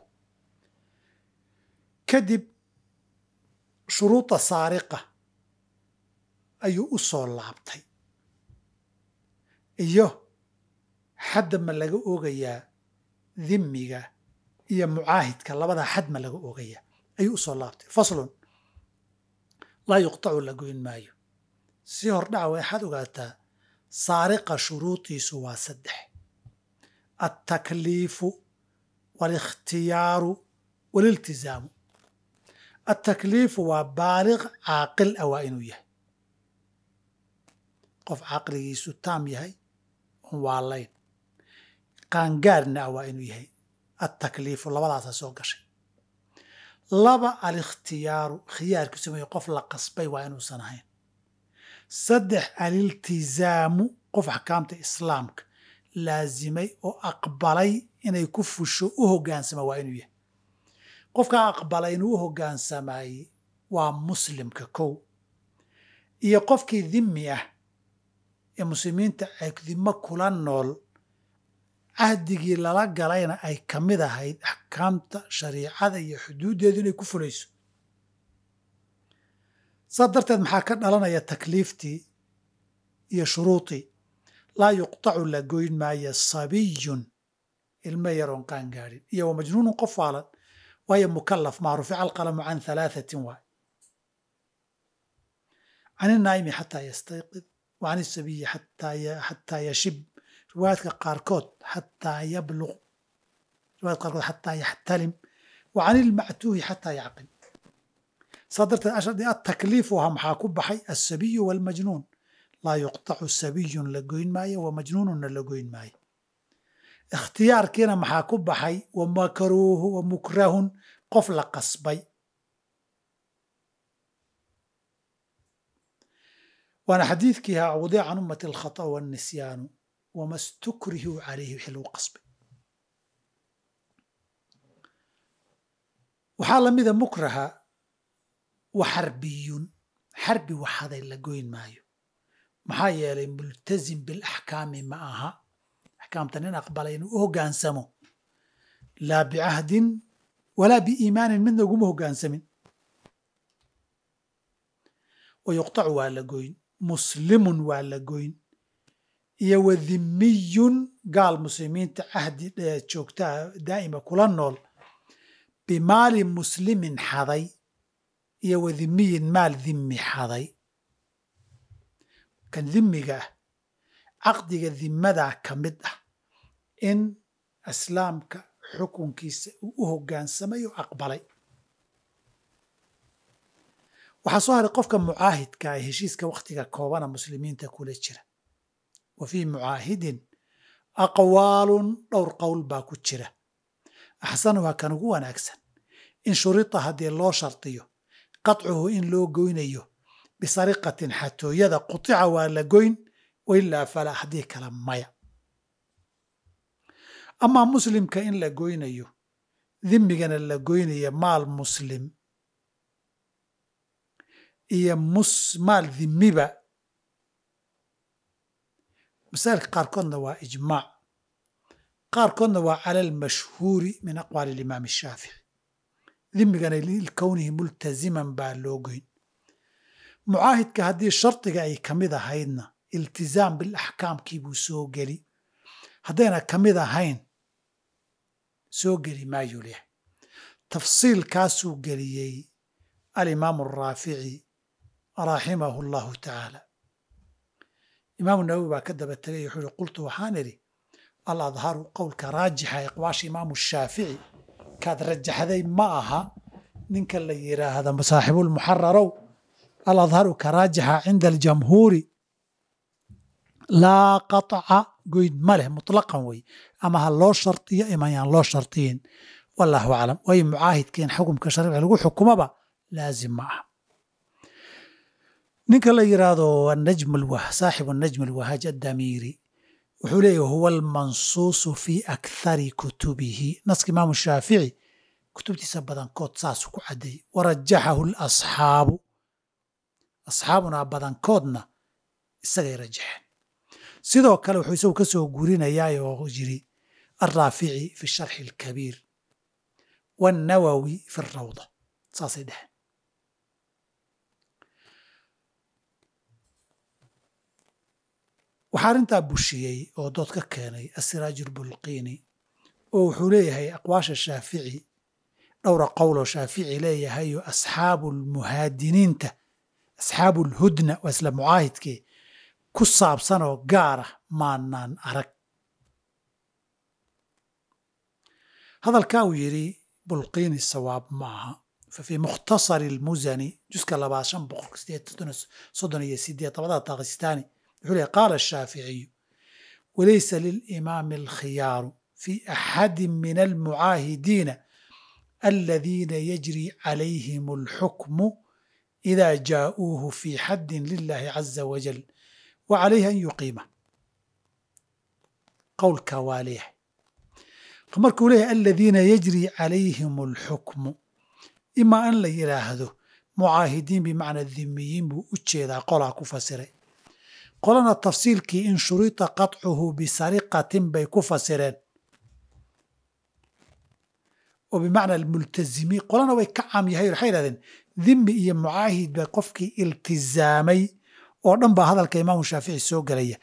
Speaker 1: kadib shuruuda saariqa ayuu u soo laabtay iyo xadda ma laga oogayaa dhimmiga iyo mucaahidka labadaa xad ma laga oogayaa ayuu u soo laabtay faslun laa yuqtacu la goyn maayo si hordhaca waxaad ogaataa saariqa shuruudiisu waa saddex altakliifu walikhتiyaaru waliltizaamu altakliifu waa baaliq caaqil ah waa inuu yahay qof caqligiisu taam yahay oon waalayn qaangaarna a ah waa inuu yahay altakliifu labadaasa soo gashay laba alikhtiyaaru khiyaarkiisu may qof la qasbay waa inuusan ahayn saddex aliltizaamu qof axkaamta islaamka laasimay oo aqbalay inay ku fusho u hogaansama waa inuu yahay qofkaa aqbalay inuu u hogaansamaayey waa muslimka kow iyo qofkii dimi ah ee muslimiinta ay dhimo kula nool cahdigii lala galayna ay ka mid ahayd axkaamta shariicada iyo xuduuddeedu inay ku fulayso saas darteed maxaa ka dhalanaya takliiftii iyo shuruudii laa yuqtacu la goyn maayo sabiyun ilmo yaroon qaan gaadhin iyo wa majnuunun qof waalan waayo mukalaf maa rufica alqalamu can halaathatin waay can inaa'imi xataa yastayqid wa can isabiyi xataa yashib riwaayaadka qaarkood xataa yabluq riwayadka qaarkood xataa yaxtalim wa can ilmactuuhi xataa yacqil saa darteed ashad a takliifuha maxaa ku baxay asabiyu walmajnuun laa yuqtacu sabiyun la goyn maayo wa majnuununna la goyn maayo ikhtiyaarkiina maxaa ku baxay wa mukrahun qof la qasbay waana xadiidkii haa wudiic can ummati alkhata wanisyaanu wama stukrihuu calayhi wixii lagu qasbay waxaa lamida mukraha wa xarbiyun xarbi waxaday la goyn maayo maxaa yeelay multasim bilaxkaami ma aha axkaamta nin aqbalay inuu u hoggaansamo laa bicahdin walaa biiimaanin midna uguma hoggaansamin wayuqtacu waa la goyn muslimun waa la goyn iyo wadimiyun gaal muslimiinta cahdi joogtaa daa'ima kula nool bimaali muslimin xaday iyo wa dhimiyin maal dimi xaday kan dimiga ah caqdiga dimadaa ka mid ah in islaamka xukunkiisa uu u hoggaansamay aqbalay waxaa soo haray qofka mucaahidka ah ee heshiiska waqtiga koobana muslimiinta kula jira wa fii mucaahidin aqwaalun dhowr qowl baa ku jira axsanuhaa kan ugu wanaagsan in shurita haddii loo shardiyo qaطcuhu in loo goynayo bisariqatin xatooyada qutica waa la goyn wailaa falaa haddii kale maya amaa muslimka in la goynayo dimigana la goynayo maal muslim iyo maal dhimiba masaa'ilka qaarkoodna waa ijmaac qaarkoodna waa cala almashhuuri min aqwaali alimaam ashaafici dimigana likownihi multaziman baa loo goyn mucaahidka haddii shardiga ay ka mid ahaydna iltizaam bilaxkaamkii buu soo geli haddayna ka mid ahayn soo geli maayuu leeyahay tafsiilkaasuu geliyey alimaamu araafici raximahu allahu tacaala imaamu nawowi baa ka daba tegay wuxuu ihi qultu waxaan idhi al adharu qowlka raajixa iqwaasha imaamu shaafici kaad rajaxday ma aha ninka la yiraahda masaaxibulmuxararow aladharu ka raajixa cinda aljamhuuri laa qaطca goyn ma leh muطlaqan wey ama ha loo shardiyo ama yaan loo shardiyin wallahu aclam waayo mucaahidka in xukumka sharciga lagu xukumaba laazim ma aha ninka la yiraahdo anajm saaxibu najm alwahaaj addamiiri wuxuu leeyahy huwa almansuusu fii akthari kutubihi naska imaamu shaafici kutubtiisa badankood saasuu ku caddeeyey warajaxahu lasxaabu asxaabunaa badankoodna isagay rajaxeen sidoo kale wuxuu isagu ka soo guurinayaa oo yiri alraafici fi sharxi alkabiir wاnnawowi fi rawda saasay dheheen waxaa arrintaa bushiyey oo dood ka keenay asiraajulbulqiini oo wuxuu leeyahay aqwaasha shaafici dhowra qowloo shaafici leeyahay oo asxaabu lmuhaadiniinta asxaabu lhudna waa isla mucaahidkii ku saabsanoo gaar ah maanaan arag hadalkaa uu yidhi bulqiini sawaab ma aha fa fii mukhtasari lmusani juska labaashan boqol soddon iyo sideed labada taqistaani wuxuu leehay qaala ashaaficiyu walaysa lilimaami alkhiyaaru fi axadi min almucaahidiina aladiina yajri calayhim alxukmu ida jaa'uuhu fi xaddin lilahi caza wajal wa calayhi an yuqiima qowlka waa leeyahay markuu leeyahay aladiina yajri calayhim alxukmu imaa an la yidhaahdo mucaahidiin bimacna dhimiyiin buu u jeedaa qolaa ku fasiray qolana tafsiilkii in shuruida qaطcuhu bisariqatin bay ku fasireen oo bimacnaa multazimi qolana way ka caam yahay waxay ihahdeen dimi iyo mucaahid ba qofkii iltizaamay oo dhan baa hadalka imaamu shaafici soo gelaya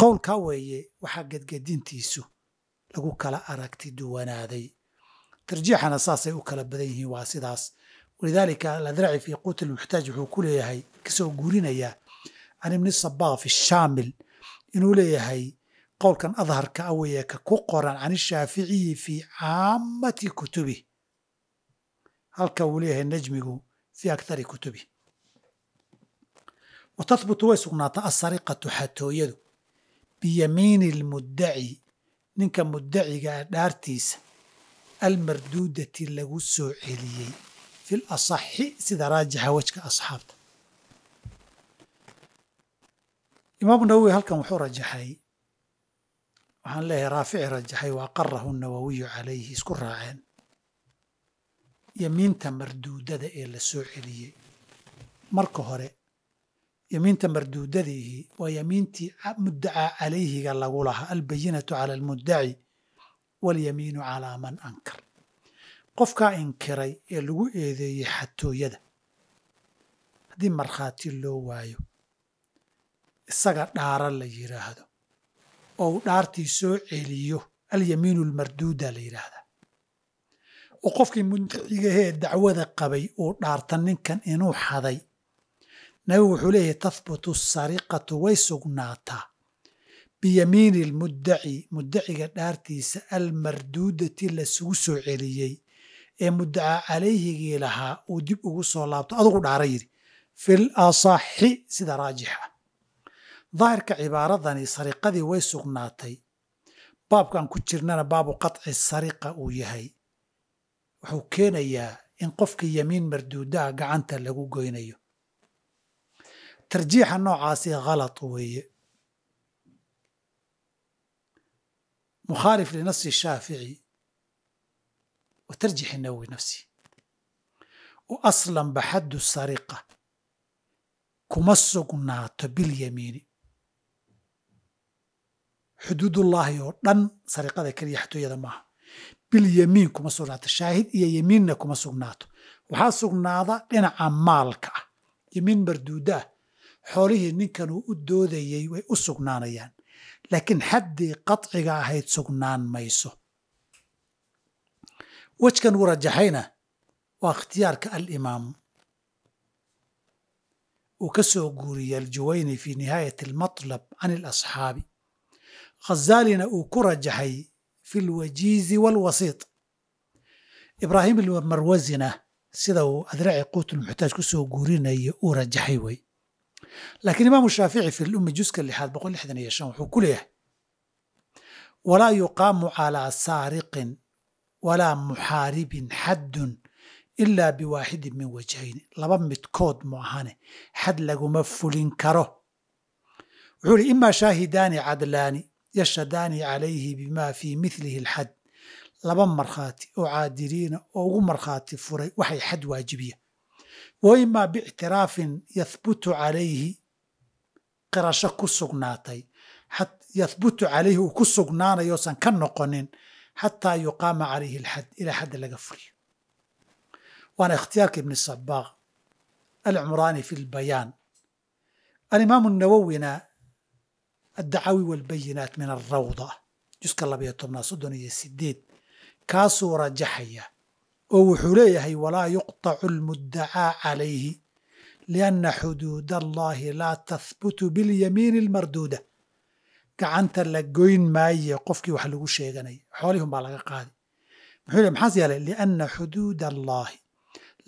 Speaker 1: qowlkaa weeye waxaa gedgedintiisu lagu kala aragti duwanaaday tarjiixana saasay u kala badan yihiin waa sidaas walidaalika aladraci fii quut lmuxtaaj wuxuu ku leeyahay kasoo guurinayaa can ibni sabaa fi shaamil inuu leeyahay qowlkan adharka ah a ku qoran can ishaaficiyi fii caamati kutubi halka uu leeyahay najmigu fii akari kutubi wa tahbutu way sugnaata asariqatu xatooyadu biyamiini lmuddaci ninka mudaciga muddacigaa ah dhaartiisa almarduudati lagu soo celiyey fi lasaxi sida raajixa wejka asxaabta imaamu nawowi halkan wuxuu rajaxay waxaan leeyahay raafici rajaxay wa aqarahu nawowiyu calayhi isku raaceen yamiinta marduudada ee lasoo celiyey marka hore yamiinta marduudadiihi waa yamiintii mudacaa calayhiga lagu lahaa albayinatu cala almuddaci walyamiinu calaa man ankar qofkaa inkiray ee lagu eedeeyey xatooyada haddii markhaati loo waayo isaga dhaara la yidhaahdo oo uu dhaartii soo celiyo alyamiinu almarduuda la yidhaahdaa oo qofkii mudcigahee dacwada qabay uu dhaarta ninkan inuu xaday nabigu wuxuu leeyahay tahbutu asariqatu way sugnaataa biyamiini lmuddaci muddaciga dhaartiisa almarduudati lasugu soo celiyey ee muddacaa calayhigii lahaa uu dib ugu soo laabto adugu dhaara yidhi fi l asaxi sida raajixa daahirka cibaaradani sariqadii way sugnaatay baabkan ku jirnana baabu qaci sariqa uu yahay wuxuu keenayaa in qofkii yamiin marduudaa gacanta lagu goynayo tarjiixa noocaasi khalad weeye mukhaalif linafsi shaafici wa tarjixi nawowi nafsi u aslanba xaddu sariqa kuma sugnaato bilyamiini xuduudullaahi oo dhan sariqada keliya xatooyada maaha bilyamiin kuma sugnaato shaahid iyo yemiinna kuma sugnaato waxaa sugnaada dhinaca maalka ah yemiin marduudaah xoolihii ninkan uu u doodayay way u sugnaanayaan laakiin xaddii qadciga ahayd sugnaan mayso wejkan uu rajaxayna waa ikhtiyaarka alimaam uu ka soo guuriyey aljuwayni fii nihaayati almatlab can ilasxaabi khazaalina uu ku rajaxay fi lwajiizi walwasiit ibraahim marwazina sida uu adraci quutulmuxtaaj ku soo guurinaya uu rajaxay wey laakiin imaamu shaafici fi lumi juska lixaad boqol lixdan iyo shan wuxuu ku leeyahay walaa yuqaamu calaa saariqin walaa muxaaribin xaddun ilaa biwaaxidin min wajhayni laba midkood mu ahane xad laguma fulin karo wuxuu ihi imaa shaahidaani cadlaani yashhadaani calayhi bimaa fii milihi alxad laba markhaati oo caadiliina oo ugu markhaati furay waxay xad waajibiya wa imaa biictiraafin yahbutu calayhi qirasho ku sugnaatay yahbutu calayhi uu ku sugnaanayo ka noqonin xataa yuqaama calayhi alxad ilaa xadda laga furiyo waana ikhtiyaarka ibni sabaaq alcumraani fi lbayaan alimaamu nawowina addacaawi walbayinaat min alrawda juska labayo tobnaad soddon iyo sideed kaasuu rajaxaya oo wuxuu leeyahay walaa yuqطacu اlmudacaa calayhi lianna xuduud allahi laa tahbutu biاlyamiin اlmarduuda gacanta la goyn maaye qofkii wax lagu sheeganay xoolihun baa laga qaadi muxuu le maxaas yeelay lianna xuduud allahi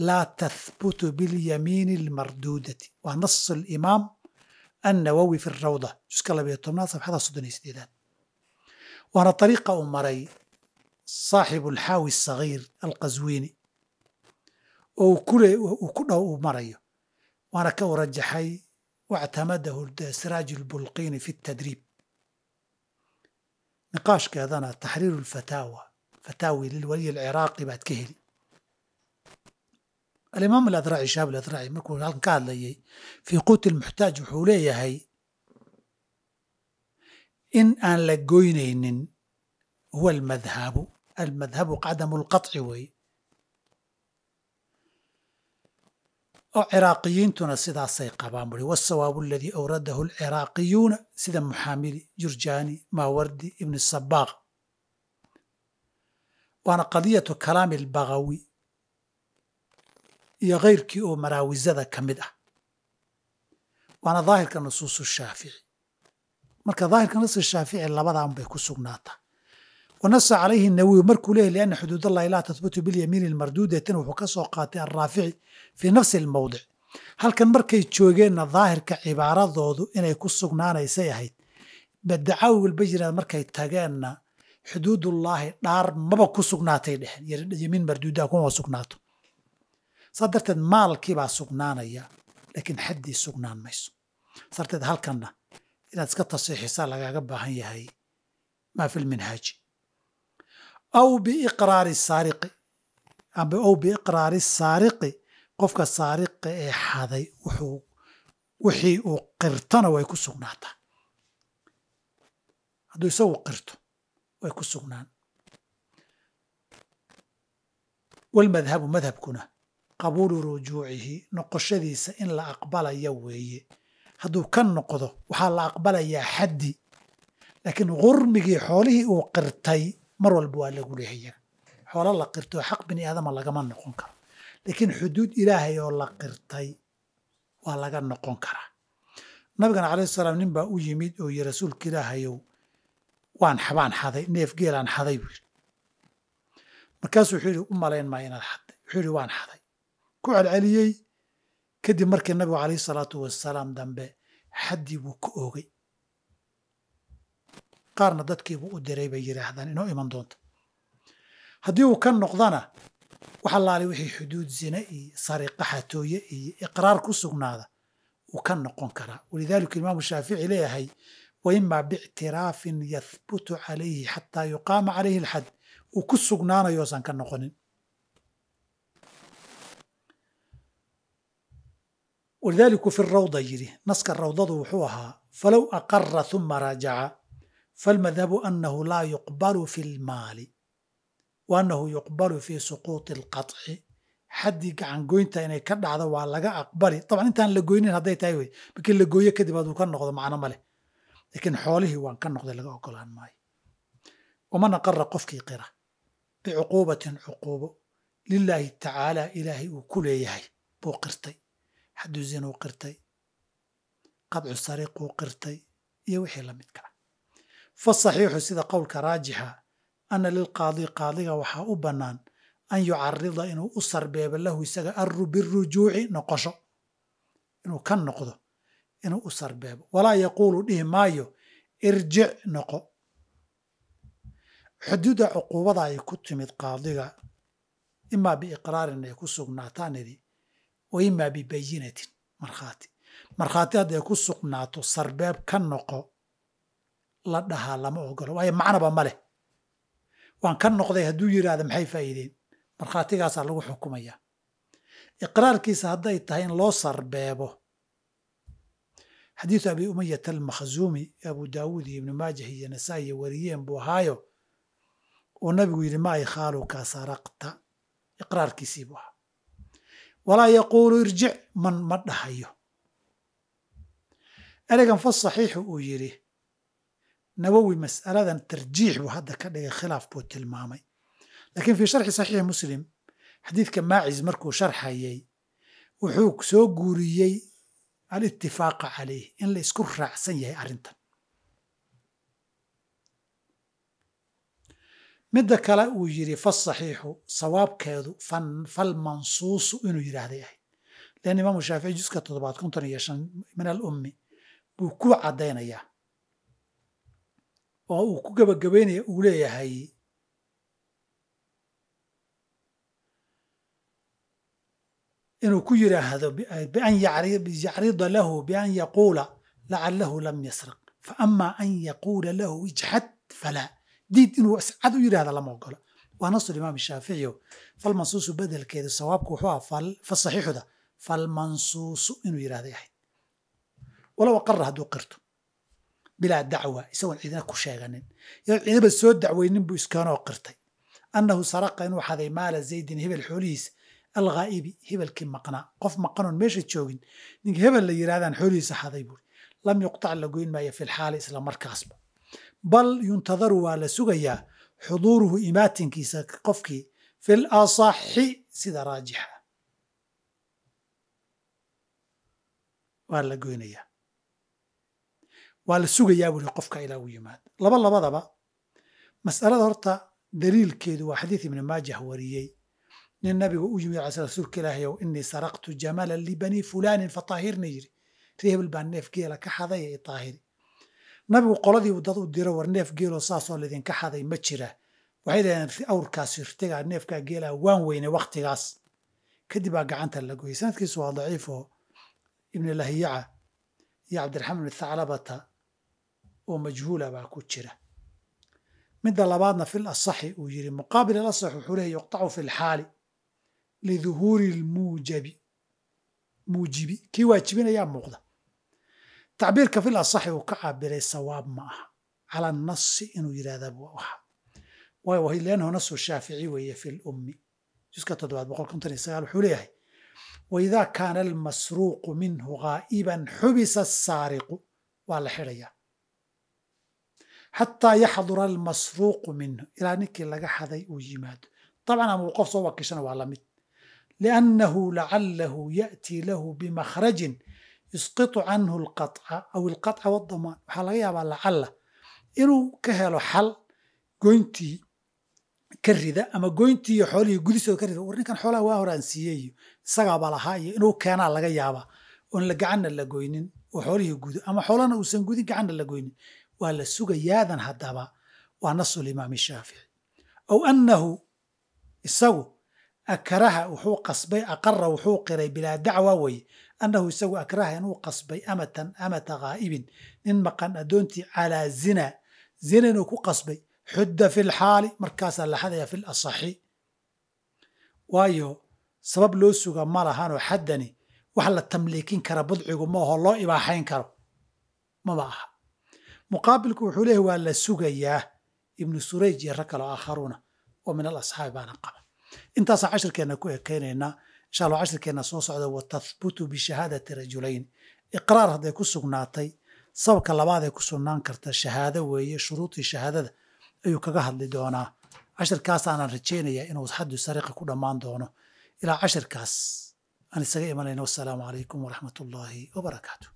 Speaker 1: laa tahbutu biاlyamiin اlmarduudati waa nas imaam annawowi fi rawda juska labayo tobnaad sabxada soddon iyo sideedaad waana ariiqa uu maray saaxibu alxaawi asagiir alqaswiini oo uu ku dhow uu marayo waana ka u rajaxay wactamadahu siraaju lbulqiini fi tadriib niqaashkeedana taxriiru lfataawa fataawi lilwaliy alciraaqi baad ka heli alimaam aladraaci shaab aladraaci markuu halkan ka hadlayay fii quuti lmuxtaaj wuxuu leeyahay in aan la goynaynin huwa almadhabu almadhabu cadamu lqaطci weeye oo ciraaqiyiintuna sidaasay qabaan buri wاsawaabu aladii awradahu alciraaqiyuuna sida muxaamili jurjaani maawardi ibn sabaaq waana qadiyatu kalaami albagawi iyo kayrkii oo maraawisada ka mid ah waana daahirka nusuusu shaafici marka daahirka nasi shaafici labadan bay ku sugnaata wa calayhi nawowi markuu leeyahy lianna xuduudallahi laa tahbutu bilyamiini ilmarduudatin wuxuu kasoo qaatay araafici fii nafsi almowdic halkan markay joogeenna daahirka cibaaradoodu inay ku sugnaanaysay ahayd badacaawi walba markay tageenna xuduudullaahi dhaar maba ku sugnaatay dheheen yamiin marduudaha kuma sugnaato saa darteed maalkiibaa sugnaanaya laakiin xaddii sugnaan mayso saa darteed halkanna inaad iska tasiixisaa lagaaga baahan yahay maa fi lminhaaji aw biiqraari saariqi amba aw biiqraari saariqi qofka saariqi ee xaday wuxuu wixii uu qirtona way ku sugnaataa hadduu isagu qirto way ku sugnaan wlmadhabu madhabkuna qabuulu rujuucihi noqoshadiisa in la aqbalayo weeye hadduu ka noqdo waxaa la aqbalayaa xaddi laakiin qurmigii xoolihii uu qirtay mar walba waa lagu leehiya xoolo la qirto oo xaq bini aadama lagama noqon karo laakiin xuduud ilaahay oo la qirtay waa laga noqon karaa nabigana calayhi salaam nin baa u yimid oo yii rasuulka ilaahayow waan xabaan xaday neef geelaan xaday buu yidhi markaasuu wuxuu yidhi u malayn maa inaad xadday wuxuu yidhi waan xaday ku celceliyey kadib markii nabigu calayh salaatu wasalaam dambe xaddii buu ku oogay qaarna dadkiibuu u diray bay yidhaahdaan inoo iman doonta haddii uu ka noqdana wax allaale wixii xuduud zina iyo sariqa xatooye iyo iqraar ku sugnaada uu ka noqon karaa walidaalika imaamu shaafici leeyahay wa imaa biictiraafin yahbutu calayhi xataa yuqaama calayhi alxad uu ku sugnaanayo ka noqonin walidaliku fi rawda yidhi naska rawdadu wuxuu ahaa falow aqara uma raajaca falmadhabu anahu laa yuqbalu fi lmaali wa anahu yuqbalu fi suquuti alqaطci xaddii gacangoynta inay ka dhacdo waa laga aqbali dabcan intaan la goynin hadday tahay wey markii la gooyo kadib aduu ka noqdo macno ma leh laakiin xoolihii waan ka noqday laga ogolaan maayo waman aqara qofkii qira bicuquubatin cuquubo lilaahi tacaala ilaahay uu ku leeyahay buu qirtay xadu zinuu qirtay qadcu uu qirtay iyo wixii la midka ah fasaxiixu sida qowlka raajixa ana lilqaadi qaadiga waxaa u bannaan an yucarida inuu u sarbeebo lahu isaga arru birujuuci noqosho inuu ka noqdo inuu u sarbeebo walaa yaquulu dhihi maayo irjic noqo xuduudda cuquubada ay ku timid qaadiga imaa biiqraarin ay ku sugnaataan idhi wa imaa bibayinatin markhaati markhaati hadday ku sugnaato sarbeeb ka noqo la dhahaa lama ogolo waayo macnaba ma leh waan ka noqday hadduu yidhaahda maxay faa'iideen markhaatigaasaa lagu xukumaya iqraarkiisa hadday tahay in loo sarbeebo xadiidu abi umayat almakhzuumi abu daawuud iyo ibnu maajah iyo nasaai iyo wariyeen buu ahaayo uu nabigu yidhi ma ay khaaluka saraqta iqraarkiisii buu ahaa walaa yaquulu irjic man ma dhahayo eregan fa saxiixu uu yidhi nawowi mas'aladan tarjiix buu hadda ka dhigay khilaaf buu tilmaamay laakiin fii sharxi saxiixi muslim xadiidka maacis markuu sharxayay wuxuu soo guuriyey alitifaaqa caleyh in la isku raacsan yahay arrintan midda kale uu yidhi fasaxiixu sawaabkeedu falmansuusu inuu yidhaahday ahayd lan imaamu shaafici juska toddobaad konton iyo shan min alummi buu ku caddaynayaa oo uu ku gebagabaynaya uu leeyahay inuu ku yidhaahdo biyacrida lahu bian yaquula lacalahu lam yasraq faama an yaquula lahu ijxad falaa diid inuu iscad u yidhahda lama ogolo waa nasul imaam shaaficiyo falmansuusu bedelkeeda sawaabku wuxuu ahaa fasaxiixuda falmansuusu inuu yidhahday ahayd walow qara hadduu qirto bilaa dacwa isagoon cidina ku sheeganin yo cidaba soo dacweynin buu iskaanoo qirtay annahu saraqa inuu xaday maala zaydin hebel xoolihiisa alghaa'ibi hebelkii maqnaa qof maqanoon meesha joogin ninka hebel la yidhahdaan xoolihiisa xaday buuri lam yuqtac la goyn maayo filxaali isla markaasba bal yuntadaru waa la sugayaa xuduuruhu imaatinkiisa qofkii fi l asaxi sida raajixa waa la goynayaa waa la sugayaa wuli qofka ilaa u yimaado laba labadaba mas'alada horta daliilkeedu waa xadiid ibni maajah wariyey nin nabiga u yimid ala rasuulka ilaahay ow inii saraqtu libani fulaanin fa taahirna yiri reebel baa neef geela ka xaday i taahiri nabigu qoladii dad u diro war neef geelo saasoo laydinka xaday ma jira waxay dhaheen awrkaas hirtagaa neefkaa geelaa waan weyne wakhtigaas kadib baa gacanta la goyey sanadkiisu waa daciifoo ibn lahiyaca iyo cabdiraxmaan thaclabata oo majhuula baa ku jira midda labaadna fil asaxi uu yidhi muqaabil alasax wuxuu leeya yuqtacu fi lxaali liduhuuri lmuujabi muujibi kii waajibinayaa muuqda tacbiirka fil asaxi uu ka caabiray sawaab ma aha calaa nasi inuu yidhahdaa buu waayo wahilaanhu nasu shaafici weeye fi lummi juska toddobaad boqol konton iyo sagaal wuxuu leeyahay waidaa kaana almasruuqu minhu gaa'iban xubisa asaariqu waa la xidhayaa xataa yaxdura almasruuqu minhu ilaa ninkii laga xaday uu yimaado dabcan ama uu qof soo wakiishana waa la mid liannahu lacalahu ya'tii lahu bimakhrajin yusqitu canhu alqaca aw alqaca wadamaan waxaa laga yaabaa lacalla inuu ka helo xal goyntii ka rida ama goyntii iyo xoolihii gudisooda ka rida war ninkan xoolaha waa horaan siiyey iyo isagaaba lahaa iyo inuu keenaa laga yaabaa oon la gacanna la goynin oo xoolihii gudo ama xoolahna uusan gudin gacanna la goynin waa la sugayaadan haddaba waa nasu limaam shaafici aw annahu isagu akaraha wuxuu qasbay aqara wuxuu qiray bilaa dacwa weye annahu isagu akraha inuu qasbay amatan amata ghaa'ibin nin maqan addoontii calaa zina zina inuu ku qasbay xudda fi lxaali markaasaa la xadaya fi lasaxi waayo sabab loo suga ma lahanoo xaddani wax la tamliikin kara budcigu maaho loo ibaaxayn karo mama aha muqaabilku wuxuu leeyahy waa la sugayaa ibnu surayj iyo rag kaloo aakharuuna oo min alasxaabi baana qaba intaasaa cashirkeena ku ekeynaynaa insha allah cashirkeenna soo socda wa tahbutu bishahaadati rajulayn iqraar hadday ku sugnaatay sababka labaad ee ku sugnaan karta shahaado weeye shuruudii shahaadada ayuu kaga hadli doonaa cashirkaasaanaan rajeynayaa inuu xaddu sariiqa ku dhammaan doono ilaa cashirkaas aan isaga imanayna wassalaamu calaykum waraxmat ullaahi wabarakaatu